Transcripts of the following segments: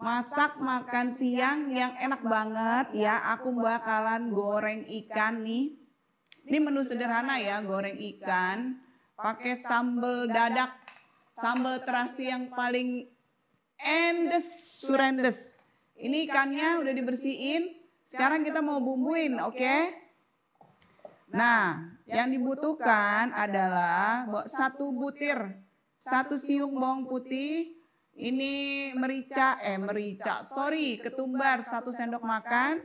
masak makan siang yang enak banget ya. Aku bakalan goreng ikan nih. Ini menu sederhana ya, goreng ikan pakai sambal dadak, sambal terasi yang paling endes surendes. Ini ikannya udah dibersihin. Sekarang kita mau bumbuin, oke? Okay? Nah, yang dibutuhkan adalah satu butir, satu siung bawang putih, ini merica, eh merica, sorry, ketumbar satu sendok makan,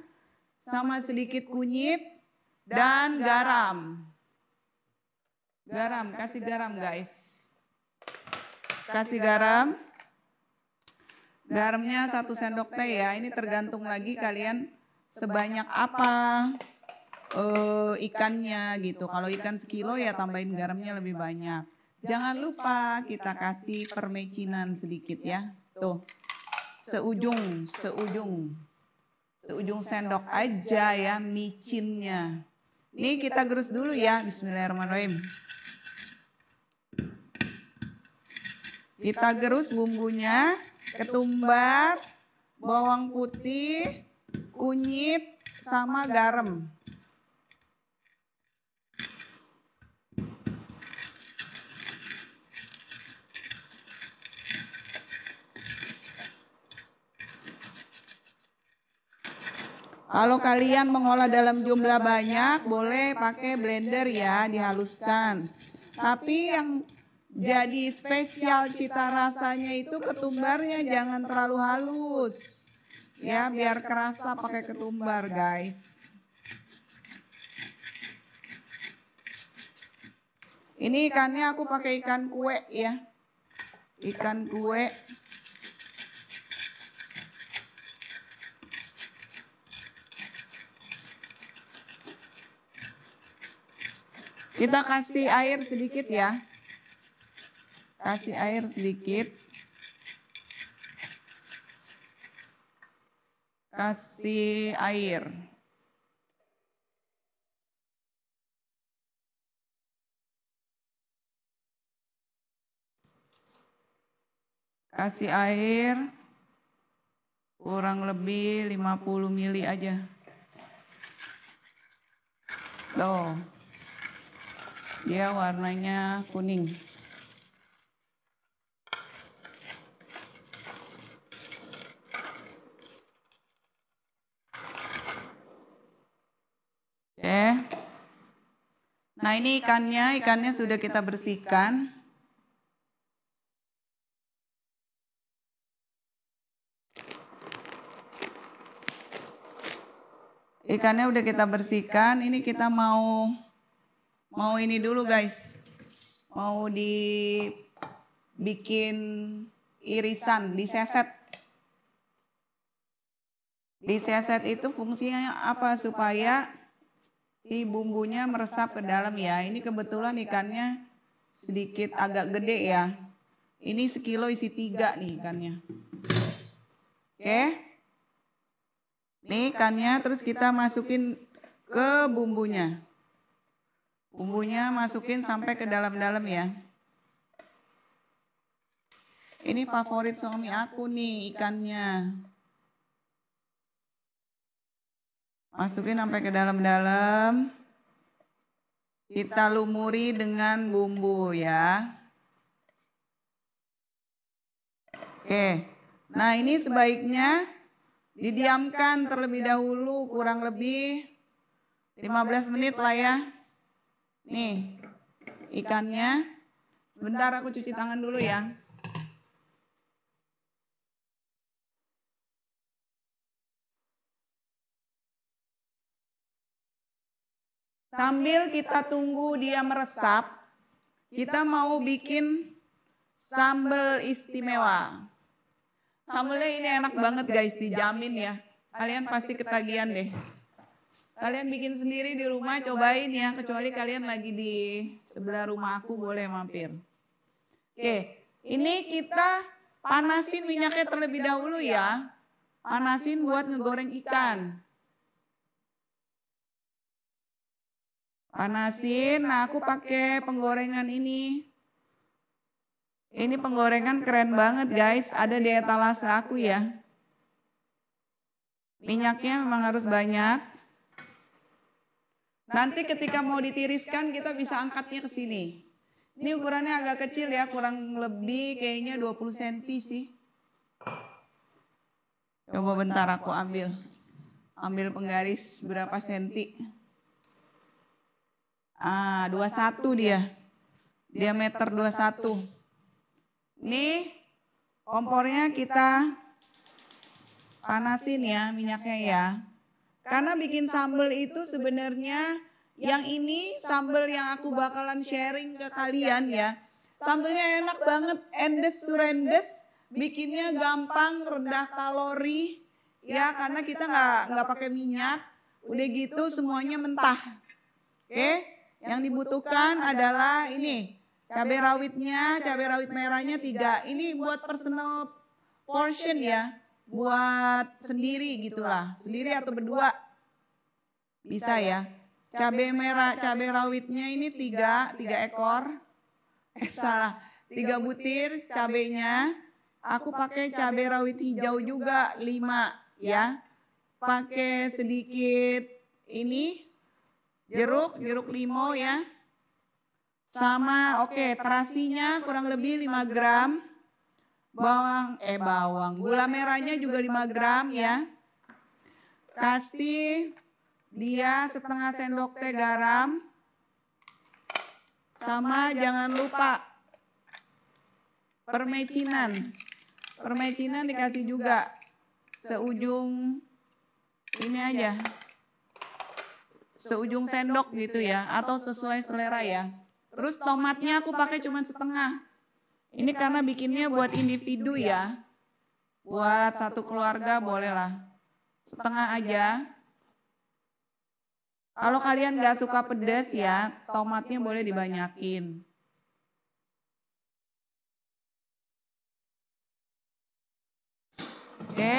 sama sedikit kunyit dan garam. Garam, kasih garam guys. Kasih garam. Garamnya satu sendok teh ya, ini tergantung lagi kalian sebanyak apa uh, ikannya gitu. Kalau ikan sekilo ya tambahin garamnya lebih banyak. Jangan lupa kita kasih permecinan sedikit ya. Tuh, seujung, seujung, seujung sendok aja ya micinnya. Ini kita gerus dulu ya, bismillahirrahmanirrahim. Kita gerus bumbunya, ketumbar, bawang putih, kunyit, sama garam. Kalau kalian mengolah dalam jumlah banyak, boleh pakai blender ya, dihaluskan. Tapi yang jadi spesial cita rasanya itu ketumbarnya jangan terlalu halus. Ya, biar kerasa pakai ketumbar, guys. Ini ikannya aku pakai ikan kue ya. Ikan kue. Kita kasih air sedikit ya. Kasih air sedikit. Kasih air. Kasih air kurang lebih 50 mili aja. Tuh. Dia warnanya kuning. Oke. Nah, ini ikannya, ikannya sudah kita bersihkan. Ikannya udah kita bersihkan, ini kita mau Mau ini dulu guys. Mau dibikin irisan, diseset. Diseset itu fungsinya apa? Supaya si bumbunya meresap ke dalam ya. Ini kebetulan ikannya sedikit agak gede ya. Ini sekilo isi tiga nih ikannya. Oke. Okay. Ini ikannya terus kita masukin ke bumbunya. Bumbunya masukin sampai ke dalam-dalam ya. Ini favorit suami aku nih ikannya. Masukin sampai ke dalam-dalam. Kita lumuri dengan bumbu ya. Oke. Nah, ini sebaiknya didiamkan terlebih dahulu kurang lebih 15 menit lah ya. Nih, ikannya. Sebentar aku cuci tangan dulu ya. Sambil kita tunggu dia meresap, kita mau bikin sambal istimewa. Sambalnya ini enak banget guys, dijamin ya. Kalian pasti ketagihan deh. Kalian bikin sendiri di rumah, cobain ya, ya. Kecuali kalian lagi di sebelah rumah aku boleh mampir. Oke, ini kita panasin minyaknya terlebih dahulu ya. ya. Panasin buat ngegoreng ikan. Panasin, nah aku pakai penggorengan ini. Ini penggorengan keren banget guys, ada di etalase aku ya. Minyaknya memang harus banyak. Nanti ketika mau ditiriskan kita bisa angkatnya ke sini. Ini ukurannya agak kecil ya, kurang lebih kayaknya 20 cm sih. Coba bentar aku ambil. Ambil penggaris berapa senti. Ah, 21 dia. Diameter 21. Ini kompornya kita panasin ya minyaknya ya. Karena bikin sambal itu sebenarnya yang ini sambal yang aku bakalan sharing ke kalian ya. Sambalnya enak banget, endes surendes, bikinnya gampang, rendah kalori, ya karena kita nggak nggak pakai minyak. Udah gitu semuanya mentah. Oke, yang dibutuhkan adalah ini cabai rawitnya, cabai rawit merahnya tiga. Ini buat personal portion ya buat sendiri gitulah, sendiri atau berdua. Bisa ya. Cabai merah, cabai rawitnya ini tiga, tiga ekor. Eh salah, tiga butir cabainya. Aku pakai cabai rawit hijau juga lima ya. Pakai sedikit ini jeruk, jeruk limau ya. Sama oke, okay, terasinya kurang lebih 5 gram bawang eh, eh bawang gula merahnya juga 5 gram ya. ya kasih dia setengah sendok teh garam sama jangan lupa permecinan permecinan dikasih juga seujung ini aja seujung sendok gitu, gitu ya, ya atau sesuai selera ya. ya terus tomatnya aku pakai cuma setengah ini karena bikinnya buat individu ya. Buat satu keluarga bolehlah. Setengah aja. Kalau kalian gak suka pedas ya, tomatnya boleh dibanyakin. Oke.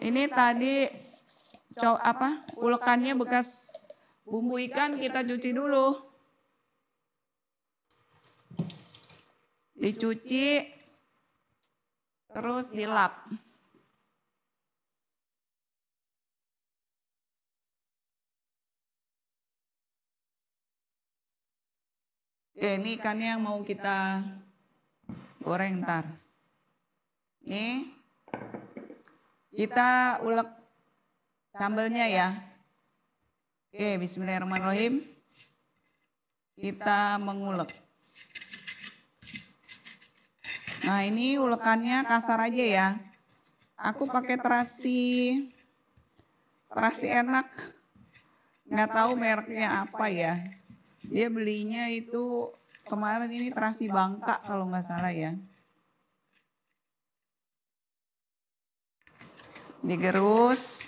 Ini tadi co apa? Ulekannya bekas bumbu ikan kita cuci dulu. dicuci, terus dilap. Ya, ini ikannya yang mau kita goreng ntar. Ini kita ulek sambelnya ya. Oke, bismillahirrahmanirrahim. Kita mengulek. Nah ini ulekannya kasar aja ya. Aku pakai terasi, terasi enak. Nggak tahu mereknya apa ya. Dia belinya itu kemarin ini terasi bangka kalau nggak salah ya. Digerus.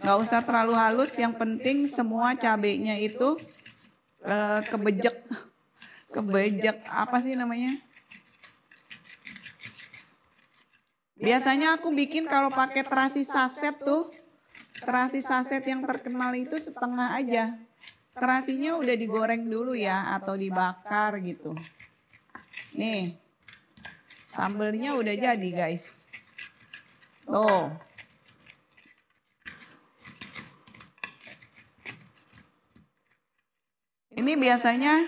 Nggak usah terlalu halus, yang penting semua cabenya itu eh, kebejek. Kebejek apa sih namanya? Biasanya aku bikin kalau pakai terasi saset tuh, terasi saset yang terkenal itu setengah aja. Terasinya udah digoreng dulu ya atau dibakar gitu. Nih, sambelnya udah jadi guys. Tuh. Ini biasanya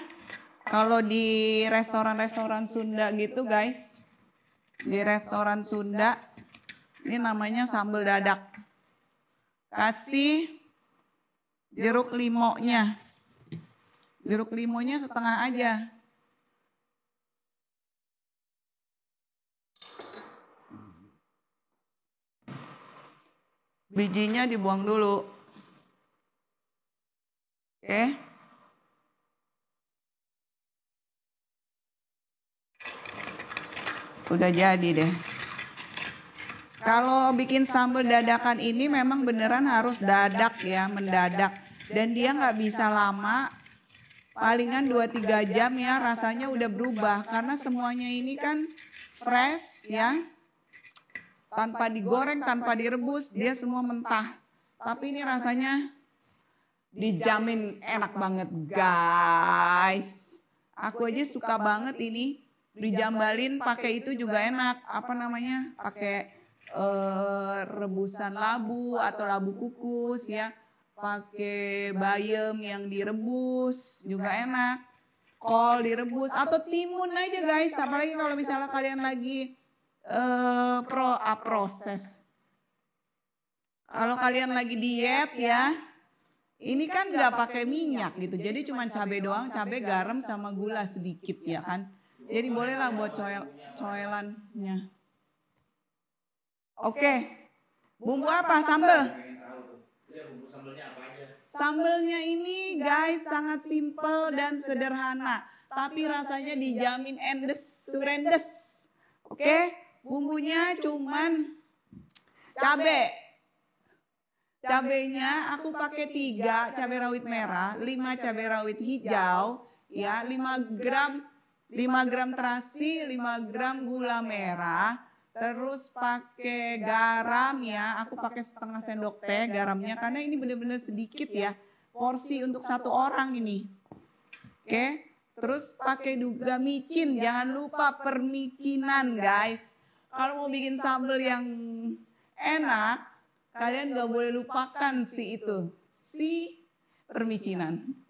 kalau di restoran-restoran Sunda gitu guys, di restoran Sunda. Ini namanya sambal dadak. Kasih jeruk limonya. Jeruk limonya setengah aja. Bijinya dibuang dulu. Oke. Okay. Udah jadi deh. Kalau bikin sambal dadakan ini memang beneran harus dadak ya, mendadak. Dan dia nggak bisa lama, palingan 2-3 jam ya rasanya udah berubah. Karena semuanya ini kan fresh ya, tanpa digoreng, tanpa direbus, dia semua mentah. Tapi ini rasanya dijamin enak banget guys. Aku aja suka banget ini dijambalin pakai itu juga enak apa namanya pakai e, rebusan labu atau labu kukus ya, ya. pakai bayam yang direbus juga enak kol direbus atau timun aja guys apalagi kalau misalnya kalian lagi e, pro a ah, proses kalau kalian lagi diet ya, kan ya ini kan nggak pakai minyak gitu. gitu jadi cuma cabai doang cabai garam sama gula sedikit ya, ya kan, kan? Jadi bolehlah buat coel coelannya. Oke. Bumbu apa? Sambel. Iya, sambelnya ini guys sangat simple dan sederhana. Tapi rasanya dijamin endes, surendes. Oke. Bumbunya cuman cabe. Cabainya aku pakai tiga cabai rawit merah, lima cabai rawit hijau, ya lima gram 5 gram terasi, 5 gram gula merah, terus pakai garam ya. Aku pakai setengah sendok teh garamnya karena ini benar-benar sedikit ya. Porsi untuk satu orang ini. Oke. Terus pakai juga micin, jangan lupa permicinan guys. Kalau mau bikin sambal yang enak, kalian gak boleh lupakan si itu, si permicinan.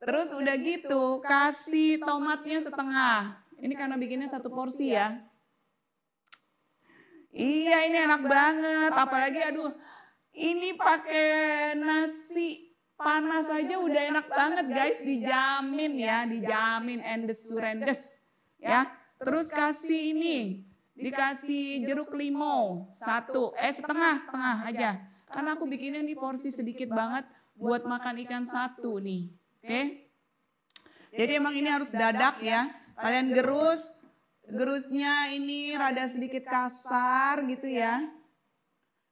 Terus udah gitu, kasih tomatnya setengah. Ini karena bikinnya satu porsi ya. Iya ini enak banget, apalagi aduh ini pakai nasi panas aja udah enak banget guys, dijamin ya, dijamin the surrenders. ya. Terus kasih ini, dikasih jeruk limau satu, eh setengah setengah aja. Karena aku bikinnya nih porsi sedikit banget buat makan ikan satu nih. Oke? Okay? Jadi emang ini harus dadak ya. ya. Kalian gerus, gerusnya ini rada sedikit kasar gitu, gitu ya. ya.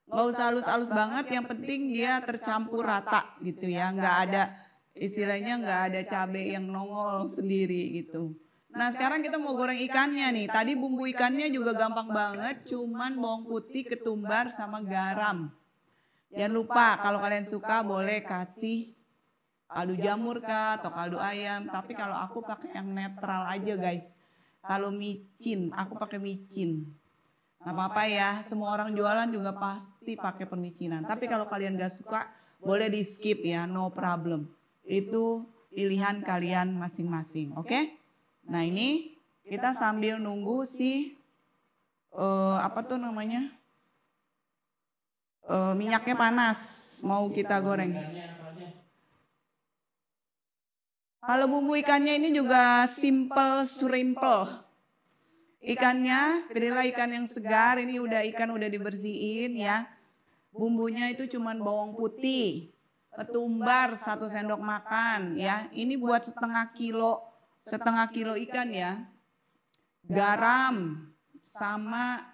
Gak usah halus-halus banget, yang penting dia tercampur rata gitu, gitu ya. ya. Nggak ada, istilahnya nggak ada cabai yang nongol sendiri gitu. gitu. Nah, nah sekarang kita mau goreng ikannya nih. Tadi bumbu ikannya juga gampang banget, cuman bawang putih, ketumbar, sama garam. Jangan lupa kalau kalian suka boleh kasih kaldu jamur kah atau kaldu ayam. Tapi kalau aku pakai yang netral aja guys. Kalau micin, aku pakai micin. nggak apa-apa ya, ya semua orang jualan juga pasti pakai permicinan Tapi kalau kalian gak suka, boleh di skip ya, ya, no problem. Itu pilihan kalian masing-masing, oke? Okay? Nah, nah ini kita sambil nunggu si, uh, apa tuh namanya? Uh, minyaknya panas, mau kita goreng. Kalau bumbu ikannya ini juga simple surimpel. Ikannya, pilihlah ikan yang segar. Ini udah ikan udah dibersihin ya. Bumbunya itu cuma bawang putih, ketumbar satu sendok makan ya. Ini buat setengah kilo, setengah kilo ikan ya. Garam sama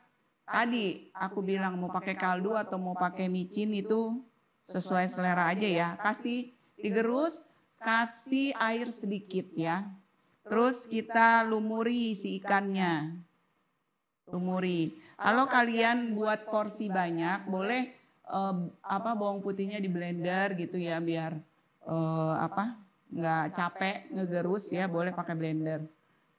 tadi aku bilang mau pakai kaldu atau mau pakai micin itu sesuai selera aja ya. Kasih digerus, kasih air sedikit ya. Terus kita lumuri si ikannya. Lumuri. Kalau kalian buat porsi banyak, boleh eh, apa bawang putihnya di blender gitu ya biar eh, apa nggak capek ngegerus ya boleh pakai blender.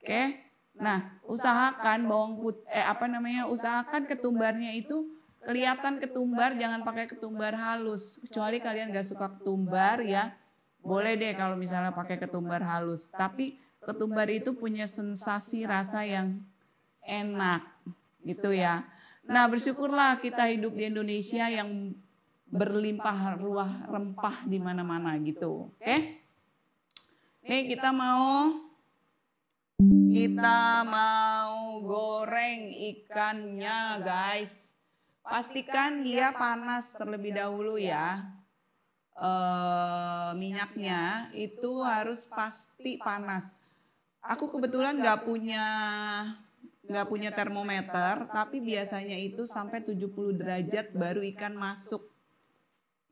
Oke. Nah, usahakan bawang put eh apa namanya? usahakan ketumbarnya itu kelihatan ketumbar, jangan pakai ketumbar halus. Kecuali kalian nggak suka ketumbar ya boleh deh kalau misalnya pakai ketumbar halus, tapi ketumbar itu punya sensasi rasa yang enak gitu ya. Nah, bersyukurlah kita hidup di Indonesia yang berlimpah ruah rempah di mana-mana gitu. Oke? Okay? Nih kita mau kita mau goreng ikannya, guys. Pastikan dia panas terlebih dahulu ya uh, minyaknya itu harus pasti panas. Aku kebetulan nggak punya nggak punya termometer, tapi biasanya itu sampai 70 derajat baru ikan masuk.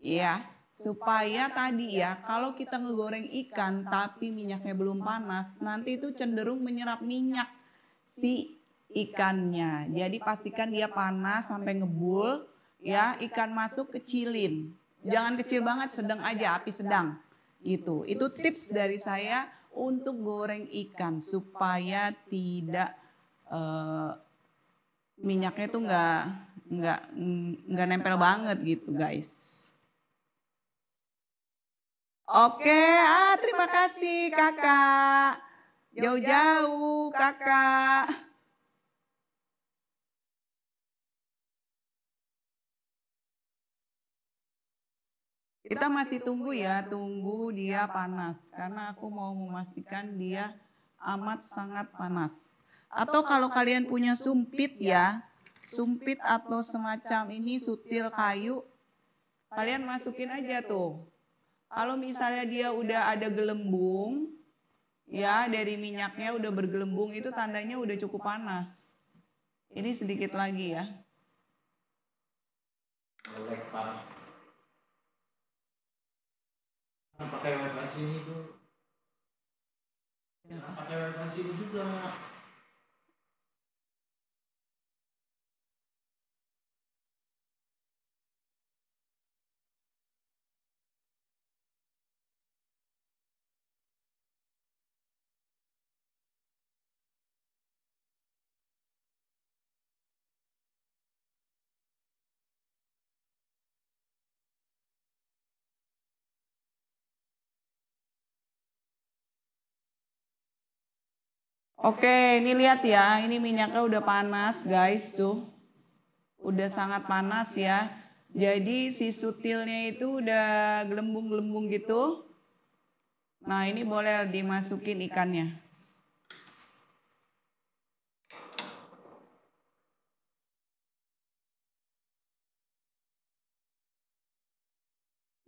Ya, supaya tadi ya, kalau kita ngegoreng ikan tapi minyaknya belum panas, nanti itu cenderung menyerap minyak si ikannya. Jadi pastikan dia panas sampai ngebul, ya ikan masuk kecilin. Jangan kecil banget, sedang aja, api sedang. Itu, itu tips dari saya untuk goreng ikan supaya tidak uh, minyaknya tuh nggak nggak nggak nempel banget gitu guys. Oke, ah terima kasih kakak. Jauh-jauh kakak. Kita masih tunggu ya, tunggu dia panas karena aku mau memastikan dia amat sangat panas. Atau kalau kalian punya sumpit ya, sumpit atau semacam ini sutil kayu, kalian masukin aja tuh. Kalau misalnya dia udah ada gelembung, ya dari minyaknya udah bergelembung itu tandanya udah cukup panas. Ini sedikit lagi ya. Boleh, Pak. pakai wifi sini tuh pakai wifi sini juga Oke, ini lihat ya, ini minyaknya udah panas guys tuh. Udah sangat panas ya. Jadi si sutilnya itu udah gelembung-gelembung gitu. Nah ini boleh dimasukin ikannya.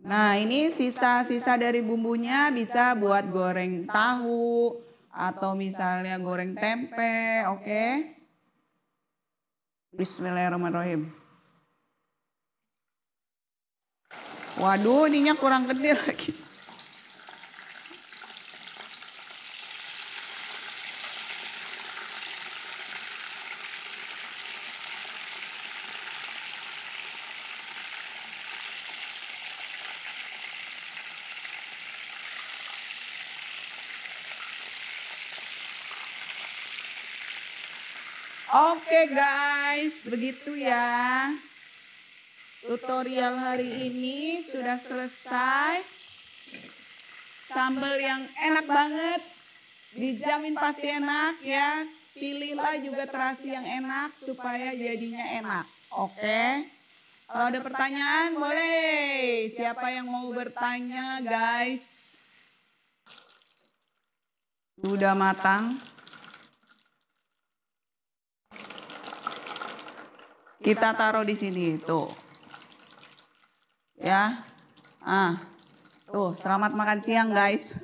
Nah ini sisa-sisa dari bumbunya bisa buat goreng tahu, atau misalnya goreng tempe, oke. Okay? Bismillahirrahmanirrahim. Waduh, ininya kurang gede lagi. Oke okay, guys, begitu ya. Tutorial hari ini sudah selesai. Sambal yang enak banget. Dijamin pasti enak ya. Pilihlah juga terasi yang enak supaya jadinya enak. Oke. Okay? Kalau ada pertanyaan boleh. Siapa yang mau bertanya guys? Udah matang. Kita taruh di sini tuh. Ya. Ah. Tuh, selamat makan siang guys.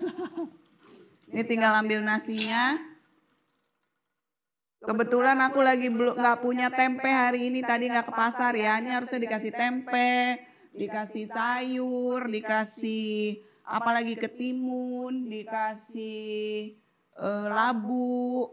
Ini tinggal ambil nasinya. Kebetulan aku lagi belum nggak punya tempe hari ini tadi nggak ke pasar ya. Ini harusnya dikasih tempe, dikasih sayur, dikasih apalagi ketimun, dikasih uh, labu,